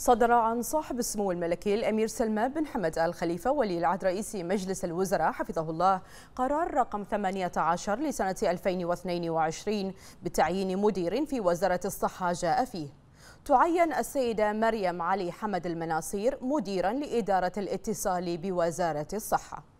صدر عن صاحب السمو الملكي الأمير سلمان بن حمد آل خليفة ولي العهد رئيس مجلس الوزراء حفظه الله قرار رقم 18 لسنة 2022 بتعيين مدير في وزارة الصحة جاء فيه تعين السيدة مريم علي حمد المناصير مديرا لإدارة الاتصال بوزارة الصحة